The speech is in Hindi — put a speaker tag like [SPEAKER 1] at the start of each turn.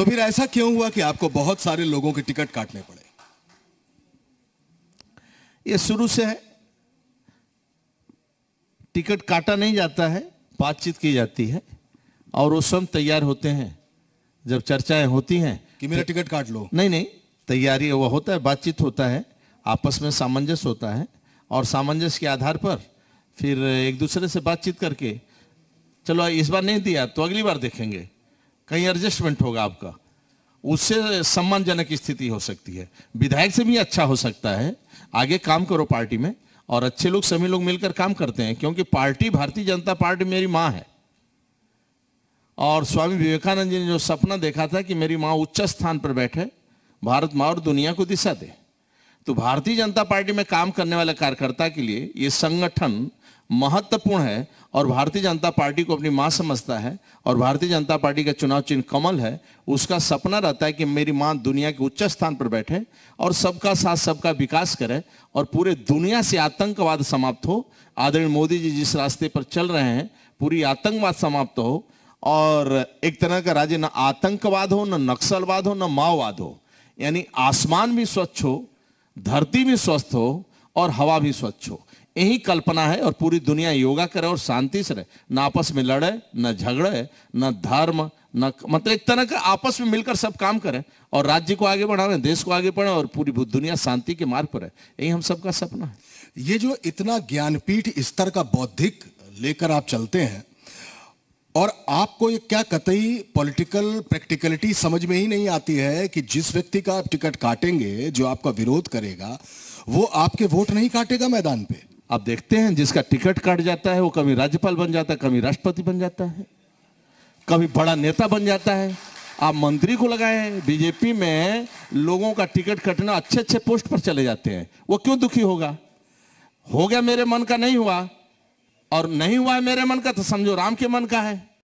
[SPEAKER 1] तो फिर ऐसा क्यों हुआ कि आपको बहुत सारे लोगों के टिकट काटने पड़े
[SPEAKER 2] ये शुरू से है टिकट काटा नहीं जाता है बातचीत की जाती है और उस समय तैयार होते हैं जब चर्चाएं होती हैं कि मेरा तो- टिकट काट लो नहीं नहीं तैयारी वो होता है बातचीत होता है आपस में सामंजस्य होता है और सामंजस्य के आधार पर फिर एक दूसरे से बातचीत करके चलो इस बार नहीं दिया तो अगली बार देखेंगे कहीं एडजस्टमेंट होगा आपका उससे सम्मानजनक स्थिति हो सकती है विधायक से भी अच्छा हो सकता है आगे काम करो पार्टी में और अच्छे लोग सभी लोग मिलकर काम करते हैं क्योंकि पार्टी भारतीय जनता पार्टी मेरी माँ है और स्वामी विवेकानंद जी ने जो सपना देखा था कि मेरी माँ उच्च स्थान पर बैठे भारत माँ और दुनिया को दिशा दे तो भारतीय जनता पार्टी में काम करने वाले कार्यकर्ता के लिए ये संगठन महत्वपूर्ण है और भारतीय जनता पार्टी को अपनी माँ समझता है और भारतीय जनता पार्टी का चुनाव चिन्ह कमल है उसका सपना रहता है कि मेरी माँ दुनिया के उच्च स्थान पर बैठे और सबका साथ सबका विकास करे और पूरे दुनिया से आतंकवाद समाप्त हो आदरणीय मोदी जी जिस रास्ते पर चल रहे हैं पूरी आतंकवाद समाप्त हो और एक तरह का राज्य न आतंकवाद हो न नक्सलवाद हो न माओवाद हो यानी आसमान भी स्वच्छ हो धरती भी स्वस्थ हो और हवा भी स्वच्छ हो यही कल्पना है और पूरी दुनिया योगा करे और शांति से रहे ना आपस में लड़े ना झगड़े ना धर्म ना मतलब एक तरह का आपस में मिलकर सब काम करें और राज्य को आगे बढ़ावे देश को आगे बढ़ाए और पूरी दुनिया शांति के मार्ग पर है यही हम सबका सपना है ये जो इतना ज्ञानपीठ स्तर का बौद्धिक लेकर
[SPEAKER 1] आप चलते हैं और आपको ये क्या कतई पॉलिटिकल प्रैक्टिकलिटी समझ में ही नहीं आती है कि जिस व्यक्ति का आप टिकट काटेंगे जो आपका विरोध करेगा
[SPEAKER 2] वो आपके वोट नहीं काटेगा मैदान पे आप देखते हैं जिसका टिकट कट जाता है वो कभी राज्यपाल बन जाता है कभी राष्ट्रपति बन जाता है कभी बड़ा नेता बन जाता है आप मंत्री को लगाए बीजेपी में लोगों का टिकट कटना अच्छे अच्छे पोस्ट पर चले जाते हैं वो क्यों दुखी होगा हो गया मेरे मन का नहीं हुआ और नहीं हुआ है मेरे मन का तो समझो राम के मन का है